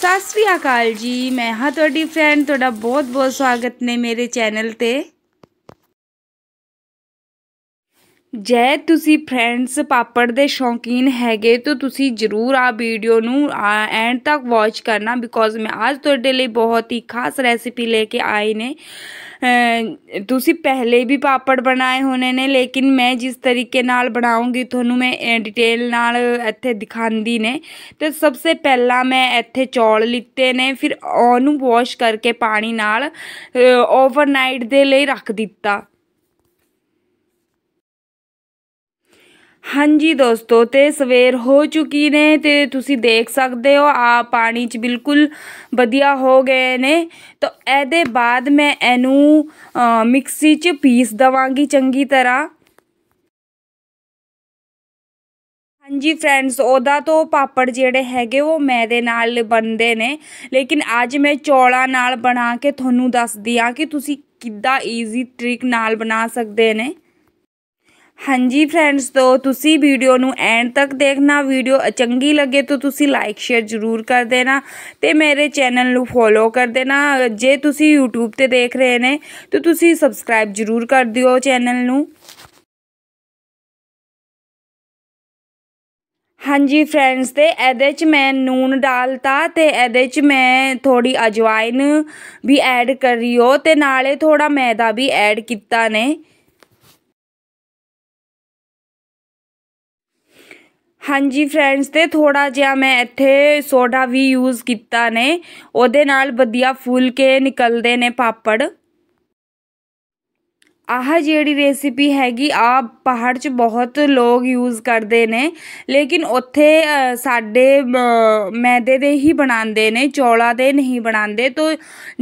ਸਤਿ ਸ੍ਰੀ ਅਕਾਲ ਜੀ ਮੈਂ ਹਾਂ ਤੁਹਾਡੀ ਫਰੈਂਡ ਤੁਹਾਡਾ ਬਹੁਤ ਬਹੁਤ ਸਵਾਗਤ ਨੇ ਮੇਰੇ ਚੈਨਲ ਤੇ ਜੇ ਤੁਸੀਂ ਫਰੈਂਡਸ ਪਾਪੜ ਦੇ ਸ਼ੌਕੀਨ ਹੈਗੇ ਤਾਂ ਤੁਸੀਂ ਜ਼ਰੂਰ ਆ ਵੀਡੀਓ ਨੂੰ ਐਂਡ ਤੱਕ ਵਾਚ ਕਰਨਾ ਬਿਕੋਜ਼ ਮੈਂ ਅੱਜ ਤੁਹਾਡੇ ਲਈ ਬਹੁਤ ਹੀ ਖਾਸ ਰੈਸਿਪੀ ਲੈ ਕੇ ਆਈ ਨੇ ਤੁਸੀਂ ਪਹਿਲੇ ਵੀ ਪਾਪੜ ਬਣਾਏ ਹੋਣੇ ਨੇ ਲੇਕਿਨ ਮੈਂ ਜਿਸ ਤਰੀਕੇ ਨਾਲ ਬਣਾਉਂਗੀ ਤੁਹਾਨੂੰ ਮੈਂ ਡਿਟੇਲ ਨਾਲ ਇੱਥੇ ਦਿਖਾਉਂਦੀ ਨੇ ਤੇ ਸਭ ਤੋਂ ਪਹਿਲਾਂ ਮੈਂ ਇੱਥੇ ਚੌਲ ਲਿੱਤੇ ਨੇ ਫਿਰ ਉਹਨੂੰ ਵਾਸ਼ ਕਰਕੇ ਪਾਣੀ ਨਾਲ ਓਵਰਨਾਈਟ ਦੇ ਲਈ ਰੱਖ ਦਿੱਤਾ ਹਾਂਜੀ ਦੋਸਤੋ ਤੇ ਸਵੇਰ ਹੋ ਚੁੱਕੀ ਨੇ ਤੇ ਤੁਸੀਂ ਦੇਖ ਸਕਦੇ ਹੋ ਆ ਪਾਣੀ 'ਚ ਬਿਲਕੁਲ ਵਧੀਆ ਹੋ ਗਏ ਨੇ ਤਾਂ ਇਹਦੇ ਬਾਅਦ ਮੈਂ ਇਹਨੂੰ ਮਿਕਸੀ 'ਚ ਪੀਸ ਦਵਾਂਗੀ ਚੰਗੀ ਤਰ੍ਹਾਂ ਹਾਂਜੀ ਫਰੈਂਡਸ ਉਹਦਾ ਤੋਂ ਪਾਪੜ ਜਿਹੜੇ ਹੈਗੇ ਉਹ ਮੈਦੇ ਨਾਲ ਬਣਦੇ ਨੇ ਲੇਕਿਨ ਅੱਜ ਮੈਂ ਚੌਲਾ ਨਾਲ ਬਣਾ ਕੇ ਤੁਹਾਨੂੰ ਦੱਸਦੀ ਆ ਕਿ ਤੁਸੀਂ ਕਿੱਦਾਂ ਈਜ਼ੀ ਟ੍ਰਿਕ ਨਾਲ ਬਣਾ ਸਕਦੇ ਨੇ ਹਾਂਜੀ ਫਰੈਂਡਸ ਤੋਂ ਤੁਸੀਂ ਵੀਡੀਓ ਨੂੰ ਐਂਡ ਤੱਕ ਦੇਖਣਾ ਵੀਡੀਓ ਚੰਗੀ ਲੱਗੇ ਤਾਂ ਤੁਸੀਂ ਲਾਈਕ ਸ਼ੇਅਰ ਜ਼ਰੂਰ ਕਰ ਦੇਣਾ ਤੇ ਮੇਰੇ ਚੈਨਲ ਨੂੰ ਫੋਲੋ ਕਰ ਦੇਣਾ ਜੇ ਤੁਸੀਂ YouTube ਤੇ ਦੇਖ ਰਹੇ ਨੇ ਤਾਂ ਤੁਸੀਂ ਸਬਸਕ੍ਰਾਈਬ ਜ਼ਰੂਰ ਕਰ ਦਿਓ ਚੈਨਲ ਨੂੰ ਹਾਂਜੀ ਫਰੈਂਡਸ ਤੇ ਇਹਦੇ ਚ ਮੈਂ ਨੂਨ ਡਾਲਤਾ ਤੇ ਇਹਦੇ ਚ ਮੈਂ ਥੋੜੀ ਅਜਵਾਇਨ ਵੀ ਐਡ ਕਰੀ ਹੋ ਤੇ ਨਾਲੇ ਥੋੜਾ ਮੈਦਾ ਵੀ ਐਡ ਕੀਤਾ ਨੇ ਹਾਂਜੀ ਫਰੈਂਡਸ ਤੇ ਥੋੜਾ ਜਿਹਾ ਮੈਂ ਇੱਥੇ ਸੋਡਾ ਵੀ ਯੂਜ਼ ਕੀਤਾ ਨੇ ਉਹਦੇ ਨਾਲ ਵਧੀਆ ਫੁੱਲ ਕੇ ਨਿਕਲਦੇ ਨੇ ਪਾਪੜ ਆਹ ਜਿਹੜੀ ਰੈਸਿਪੀ ਹੈਗੀ ਆ ਪਹਾੜ 'ਚ ਬਹੁਤ ਲੋਕ ਯੂਜ਼ ਕਰਦੇ ਨੇ ਲੇਕਿਨ ਉੱਥੇ ਸਾਡੇ ਮੈਦੇ ਦੇ ਹੀ ਬਣਾਉਂਦੇ ਨੇ ਚੌਲਾ ਦੇ ਨਹੀਂ ਬਣਾਉਂਦੇ ਤੋ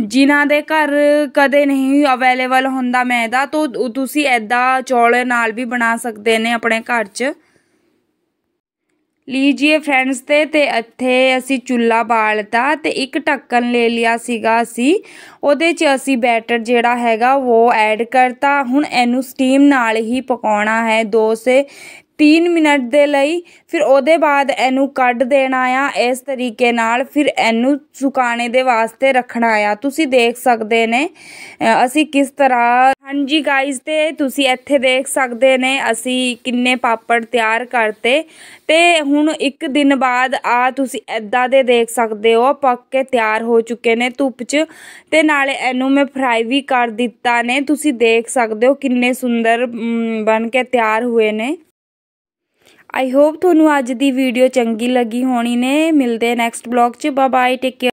ਜਿਨ੍ਹਾਂ ਦੇ ਘਰ ਕਦੇ ਨਹੀਂ ਅਵੇਲੇਬਲ ਹੁੰਦਾ ਮੈਦਾ ਤੋ ਤੁਸੀਂ ਐਦਾਂ ਚੌਲੇ ਨਾਲ ਵੀ ਬਣਾ ਸਕਦੇ ਨੇ ਆਪਣੇ ਘਰ 'ਚ ਲੀਜੀਏ ਫਰੈਂਡਸ ਤੇ ਤੇ ਇੱਥੇ ਅਸੀਂ ਚੁੱਲਾ ਬਾਲਤਾ ਤੇ ਇੱਕ ਢੱਕਣ ਲੈ ਲਿਆ ਸੀਗਾ ਅਸੀਂ ਉਹਦੇ 'ਚ ਅਸੀਂ ਬੈਟਰ ਜਿਹੜਾ ਹੈਗਾ ਉਹ ਐਡ ਕਰਤਾ ਹੁਣ ਇਹਨੂੰ ਸਟੀਮ ਨਾਲ ਹੀ ਪਕਾਉਣਾ ਹੈ 2 ਸੇ 3 ਮਿੰਟ ਦੇ ਲਈ ਫਿਰ ਉਹਦੇ ਬਾਅਦ ਇਹਨੂੰ ਕੱਢ ਦੇਣਾ ਆ ਇਸ ਤਰੀਕੇ ਨਾਲ ਫਿਰ ਇਹਨੂੰ ਸੁਕਾਣੇ ਦੇ ਵਾਸਤੇ ਰੱਖਣਾ ਆ ਤੁਸੀਂ ਦੇਖ ਸਕਦੇ ਨੇ ਅਸੀਂ ਕਿਸ ਤਰ੍ਹਾਂ ਹਾਂਜੀ ਗਾਇਸ ਤੇ ਤੁਸੀਂ ਇੱਥੇ ਦੇਖ ਸਕਦੇ ਨੇ ਅਸੀਂ ਕਿੰਨੇ ਪਾਪੜ ਤਿਆਰ ਕਰਤੇ ਤੇ ਹੁਣ ਇੱਕ ਦਿਨ ਬਾਅਦ ਆ ਤੁਸੀਂ ਐਦਾਂ ਦੇ ਦੇਖ ਸਕਦੇ ਹੋ ਪੱਕ ਕੇ ਤਿਆਰ ਹੋ ਚੁੱਕੇ ਨੇ ਧੁੱਪ 'ਚ ਤੇ ਨਾਲੇ ਇਹਨੂੰ ਮੈਂ ਫਰਾਈ ਵੀ ਕਰ ਦਿੱਤਾ ਨੇ ਤੁਸੀਂ ਦੇਖ ਸਕਦੇ ਹੋ ਕਿੰਨੇ ਸੁੰਦਰ ਬਣ ਕੇ ਤਿਆਰ ਹੋਏ ਨੇ ਆਈ ਹੋਪ ਤੁਹਾਨੂੰ ਅੱਜ ਦੀ ਵੀਡੀਓ ਚੰਗੀ ਲੱਗੀ ਹੋਣੀ ਨੇ ਮਿਲਦੇ ਨੈਕਸਟ ਬਲੌਗ 'ਚ ਬਾਏ ਬਾਏ ਟੇਕ